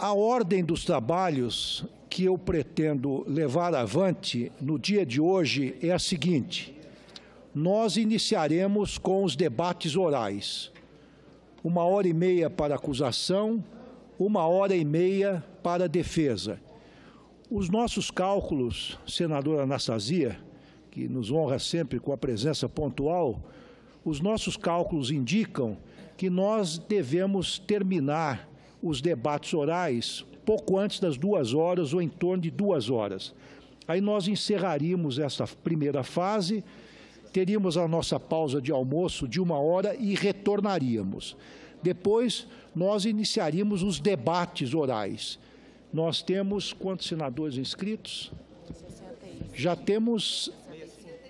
a ordem dos trabalhos que eu pretendo levar avante no dia de hoje é a seguinte: nós iniciaremos com os debates orais. Uma hora e meia para acusação, uma hora e meia para defesa. Os nossos cálculos, senadora Anastasia, que nos honra sempre com a presença pontual, os nossos cálculos indicam que nós devemos terminar os debates orais pouco antes das duas horas ou em torno de duas horas. Aí nós encerraríamos essa primeira fase, teríamos a nossa pausa de almoço de uma hora e retornaríamos. Depois nós iniciaríamos os debates orais. Nós temos quantos senadores inscritos? Já temos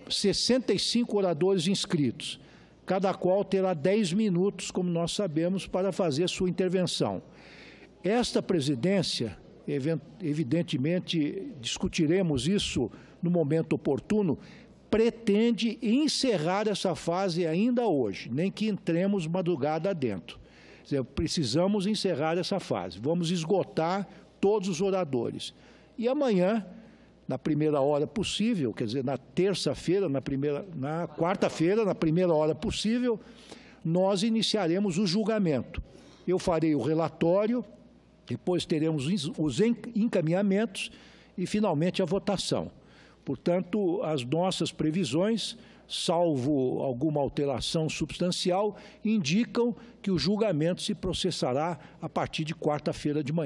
65 oradores inscritos. Cada qual terá 10 minutos, como nós sabemos, para fazer sua intervenção. Esta presidência, evidentemente, discutiremos isso no momento oportuno, pretende encerrar essa fase ainda hoje, nem que entremos madrugada adentro. Dizer, precisamos encerrar essa fase. Vamos esgotar todos os oradores. E amanhã na primeira hora possível, quer dizer, na terça-feira, na primeira, na quarta-feira, na primeira hora possível, nós iniciaremos o julgamento. Eu farei o relatório, depois teremos os encaminhamentos e finalmente a votação. Portanto, as nossas previsões, salvo alguma alteração substancial, indicam que o julgamento se processará a partir de quarta-feira de manhã.